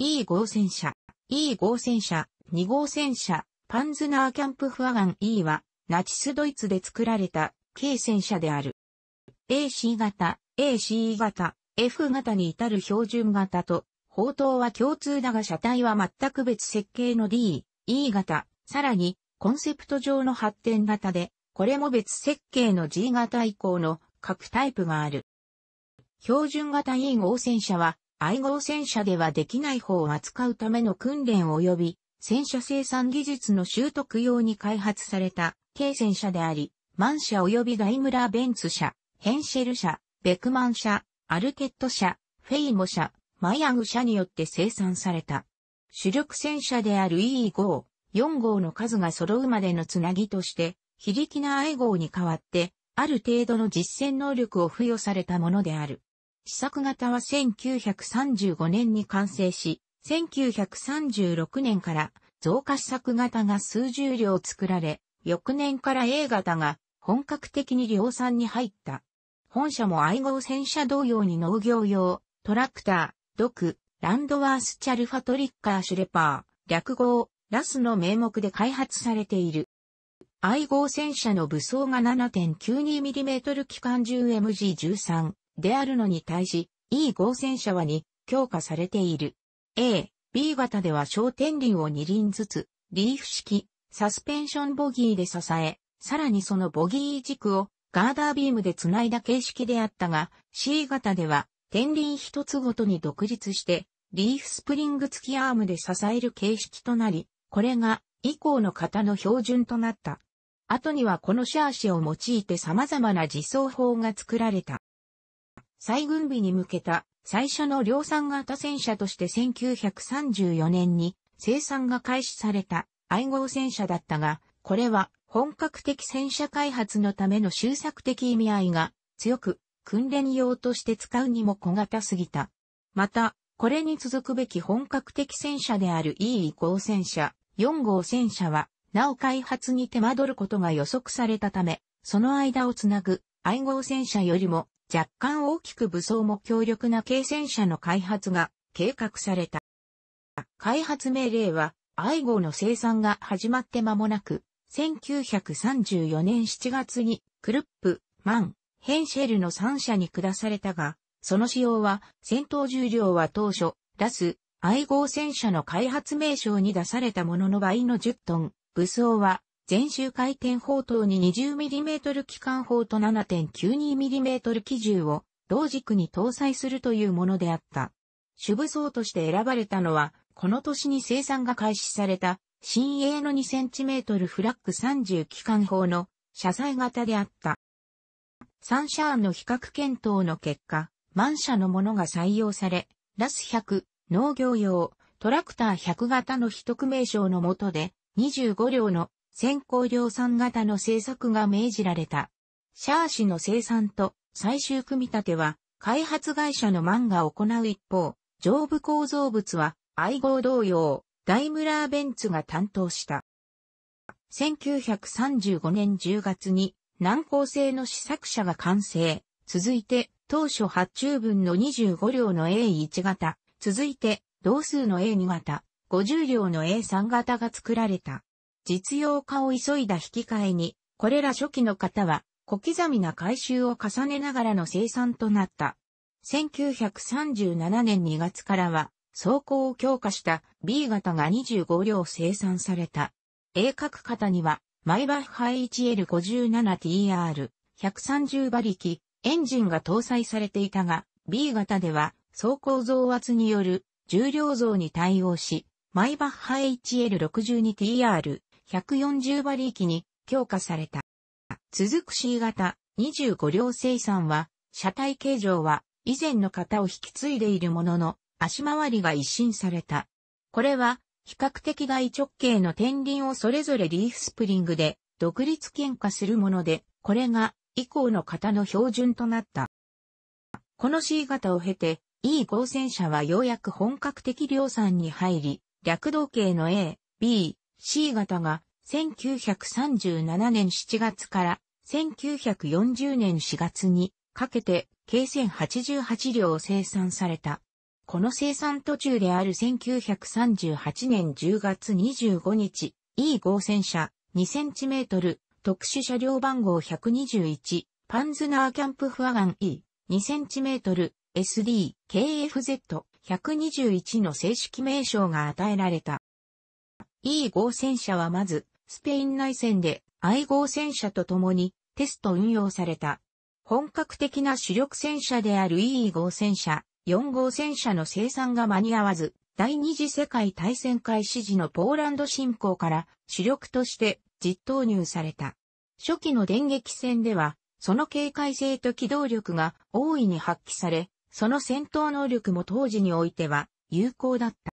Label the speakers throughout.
Speaker 1: E 合戦車、E 合戦車、2号戦車、パンズナーキャンプフアガン E は、ナチスドイツで作られた、軽戦車である。AC 型、AC 型、F 型に至る標準型と、砲塔は共通だが車体は全く別設計の D、E 型、さらに、コンセプト上の発展型で、これも別設計の G 型以降の各タイプがある。標準型 E 合戦車は愛号戦車ではできない方を扱うための訓練及び、戦車生産技術の習得用に開発された、軽戦車であり、マン車及びダイムラーベンツ車、ヘンシェル車、ベクマン車、アルケット車、フェイモ車、マヤグ車によって生産された。主力戦車である E5、4号の数が揃うまでのつなぎとして、非力な愛号に代わって、ある程度の実践能力を付与されたものである。試作型は1935年に完成し、1936年から増加試作型が数十両作られ、翌年から A 型が本格的に量産に入った。本社も愛号戦車同様に農業用、トラクター、ドク、ランドワースチャルファトリッカーシュレパー、略号、ラスの名目で開発されている。愛号戦車の武装が 7.92mm 機関銃 MG13 であるのに対し、E 合戦車は2、強化されている。A、B 型では小天輪を2輪ずつ、リーフ式、サスペンションボギーで支え、さらにそのボギー軸をガーダービームで繋いだ形式であったが、C 型では天輪一つごとに独立して、リーフスプリング付きアームで支える形式となり、これが以降の型の標準となった。後にはこのシャーシを用いて様々な自走法が作られた。再軍備に向けた最初の量産型戦車として1934年に生産が開始された愛号戦車だったが、これは本格的戦車開発のための終作的意味合いが強く訓練用として使うにも小型すぎた。また、これに続くべき本格的戦車である E1 号戦車、4号戦車は、なお開発に手間取ることが予測されたため、その間をつなぐ愛号戦車よりも若干大きく武装も強力な軽戦車の開発が計画された。開発命令は愛号の生産が始まって間もなく、1934年7月にクルップ、マン、ヘンシェルの3社に下されたが、その使用は戦闘重量は当初、ラス、愛号戦車の開発名称に出されたものの倍の10トン、武装は全周回転砲塔に 20mm 機関砲と 7.92mm 機銃を同軸に搭載するというものであった。主武装として選ばれたのは、この年に生産が開始された、新鋭の 2cm フラッグ30機関砲の車載型であった。三社案の比較検討の結果、満車のものが採用され、ラス100、農業用、トラクター100型の秘匿名称の下で、25両の先行量産型の製作が命じられた。シャーシの生産と最終組み立ては開発会社のマンが行う一方、上部構造物は愛号同様、ダイムラーベンツが担当した。1935年10月に南航製の試作車が完成。続いて当初発注分の25両の A1 型。続いて同数の A2 型、50両の A3 型が作られた。実用化を急いだ引き換えに、これら初期の型は小刻みな回収を重ねながらの生産となった。1937年2月からは、走行を強化した B 型が25両生産された。鋭角型には、マイバッハ HL57TR、130馬力、エンジンが搭載されていたが、B 型では、走行増圧による重量増に対応し、マイバッハ HL62TR、140馬力に強化された。続く C 型25両生産は、車体形状は以前の型を引き継いでいるものの、足回りが一新された。これは、比較的外直径の天輪をそれぞれリーフスプリングで独立喧嘩するもので、これが以降の型の標準となった。この C 型を経て、E 合戦車はようやく本格的量産に入り、略動型の A、B、C 型が1937年7月から1940年4月にかけて計1088両生産された。この生産途中である1938年10月25日、E 合戦車 2cm 特殊車両番号121パンズナーキャンプフアガン E 2cm SD KFZ 121の正式名称が与えられた。E 号戦車はまず、スペイン内戦で I 号戦車と共にテスト運用された。本格的な主力戦車である E 号戦車、4号戦車の生産が間に合わず、第二次世界大戦開始時のポーランド侵攻から主力として実投入された。初期の電撃戦では、その警戒性と機動力が大いに発揮され、その戦闘能力も当時においては有効だった。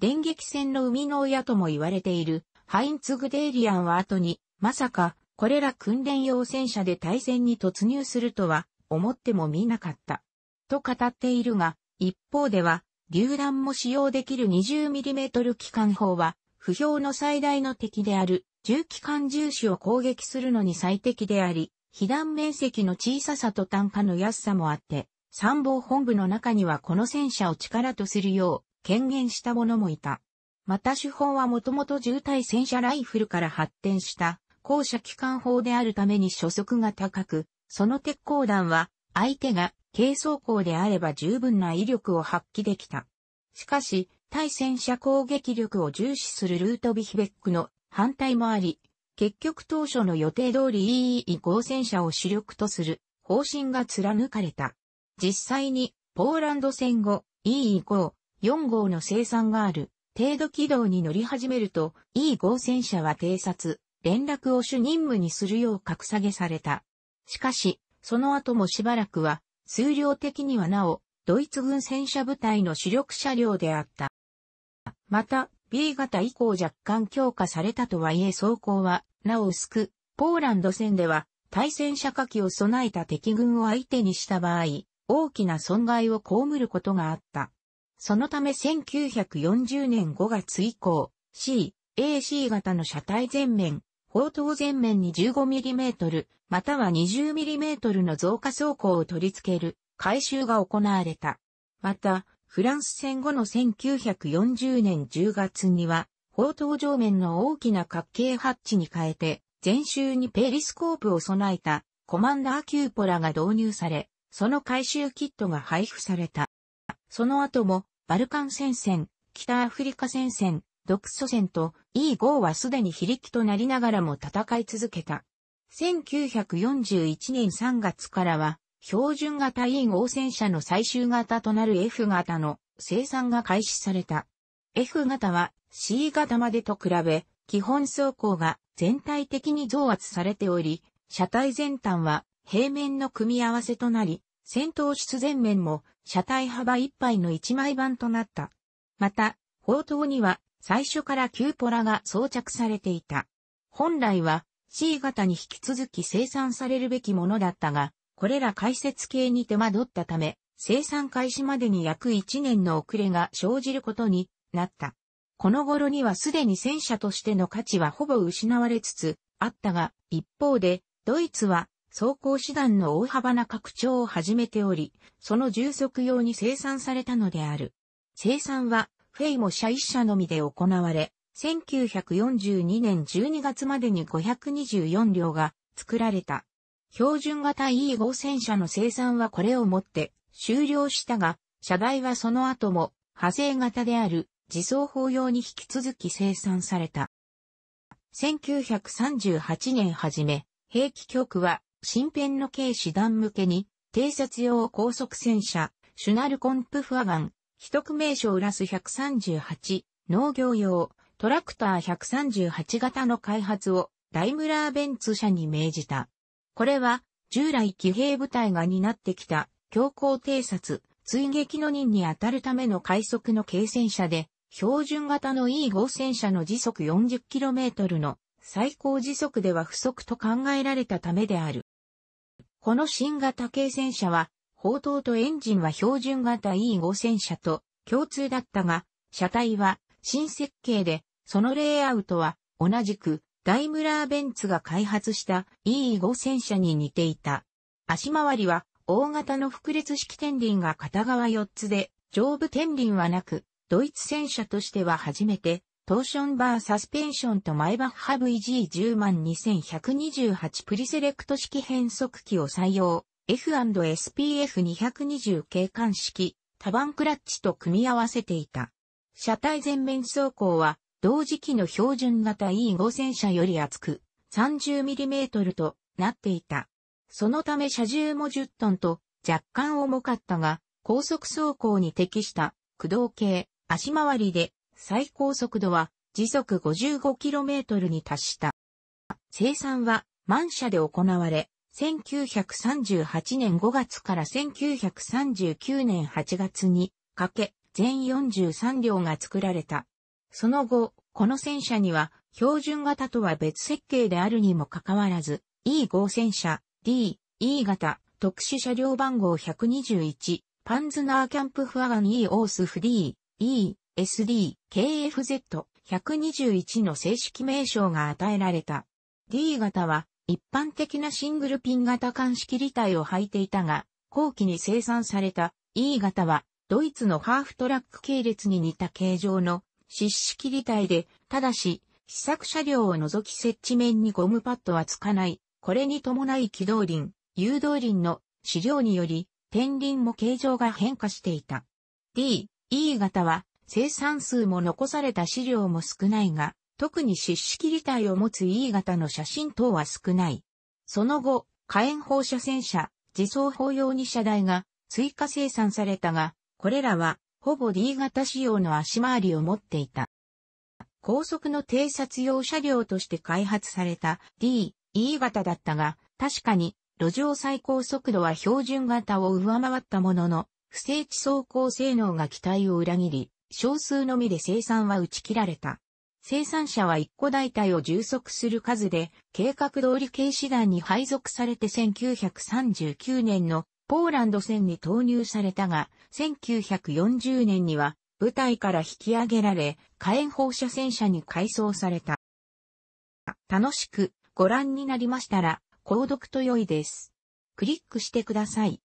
Speaker 1: 電撃戦の生みの親とも言われている、ハインツ・グデーリアンは後に、まさか、これら訓練用戦車で対戦に突入するとは、思っても見なかった。と語っているが、一方では、榴弾も使用できる 20mm 機関砲は、不評の最大の敵である、重機関重視を攻撃するのに最適であり、被弾面積の小ささと単価の安さもあって、参謀本部の中にはこの戦車を力とするよう、権限した者もいた。また手法はもともと渋滞戦車ライフルから発展した後者機関砲であるために初速が高く、その鉄鋼弾は相手が軽装甲であれば十分な威力を発揮できた。しかし、対戦車攻撃力を重視するルートビヒベックの反対もあり、結局当初の予定通り EE 合戦車を主力とする方針が貫かれた。実際に、ポーランド戦後、EE5、4号の生産がある程度軌道に乗り始めると E 号戦車は偵察、連絡を主任務にするよう格下げされた。しかし、その後もしばらくは数量的にはなおドイツ軍戦車部隊の主力車両であった。また、B 型以降若干強化されたとはいえ走行はなお薄く、ポーランド戦では対戦車火器を備えた敵軍を相手にした場合、大きな損害を被ることがあった。そのため1940年5月以降、C、AC 型の車体前面、砲塔前面に 15mm または 20mm の増加走行を取り付ける改修が行われた。また、フランス戦後の1940年10月には、砲塔上面の大きな角形ハッチに変えて、前周にペリスコープを備えたコマンダーキューポラが導入され、その回収キットが配布された。その後も、バルカン戦線、北アフリカ戦線、独ソ戦と E5 はすでに非力となりながらも戦い続けた。1941年3月からは、標準型 E5 戦車の最終型となる F 型の生産が開始された。F 型は C 型までと比べ、基本走行が全体的に増圧されており、車体全端は平面の組み合わせとなり、戦闘室前面も車体幅ぱ杯の1枚版となった。また、砲塔には最初からキューポラが装着されていた。本来は C 型に引き続き生産されるべきものだったが、これら解説系に手間取ったため、生産開始までに約1年の遅れが生じることになった。この頃にはすでに戦車としての価値はほぼ失われつつあったが、一方で、ドイツは走行手段の大幅な拡張を始めており、その充足用に生産されたのである。生産は、フェイモ社1社のみで行われ、1942年12月までに524両が作られた。標準型 E5 戦車の生産はこれをもって終了したが、車台はその後も派生型である自走砲用に引き続き生産された。1938年初め、兵器局は新編の軽師団向けに、偵察用高速戦車、シュナルコンプフアガン、一区名称ラス138、農業用、トラクター138型の開発を、ライムラーベンツ社に命じた。これは、従来騎兵部隊が担ってきた、強行偵察、追撃の任に当たるための快速の軽戦車で、標準型の E5 戦車の時速 40km の最高時速では不足と考えられたためである。この新型軽戦車は、砲塔とエンジンは標準型 E5 戦車と共通だったが、車体は新設計で、そのレイアウトは同じくダイムラーベンツが開発した E5 戦車に似ていた。足回りは大型の複列式天輪が片側4つで、上部天輪はなく、ドイツ戦車としては初めてトーションバーサスペンションとマイバッハ VG102128 プリセレクト式変速機を採用、F&SPF220 景観式、多番クラッチと組み合わせていた。車体全面走行は、同時期の標準型 E5 戦車より厚く、30mm となっていた。そのため車重も10トンと若干重かったが、高速走行に適した駆動系、足回りで最高速度は時速 55km に達した。生産は満車で行われ、1938年5月から1939年8月にかけ全43両が作られた。その後、この戦車には標準型とは別設計であるにもかかわらず E5 戦車 D、E 型特殊車両番号121パンズナーキャンプフアガン E オースフ D、E、SD-KFZ121 の正式名称が与えられた。D 型は一般的なシングルピン型鑑識履体を履いていたが、後期に生産された E 型はドイツのハーフトラック系列に似た形状の湿式履体で、ただし、試作車両を除き設置面にゴムパッドはつかない。これに伴い機動輪、誘導輪の資料により、天輪も形状が変化していた。D、E 型は生産数も残された資料も少ないが、特に湿式利体を持つ E 型の写真等は少ない。その後、火炎放射線車、自走砲用に車台が追加生産されたが、これらはほぼ D 型仕様の足回りを持っていた。高速の偵察用車両として開発された D、E 型だったが、確かに路上最高速度は標準型を上回ったものの、不正地走行性能が期待を裏切り、少数のみで生産は打ち切られた。生産者は1個代替を充足する数で、計画通り軽師団に配属されて1939年のポーランド戦に投入されたが、1940年には部隊から引き上げられ、火炎放射戦車に改装された。楽しくご覧になりましたら、購読と良いです。クリックしてください。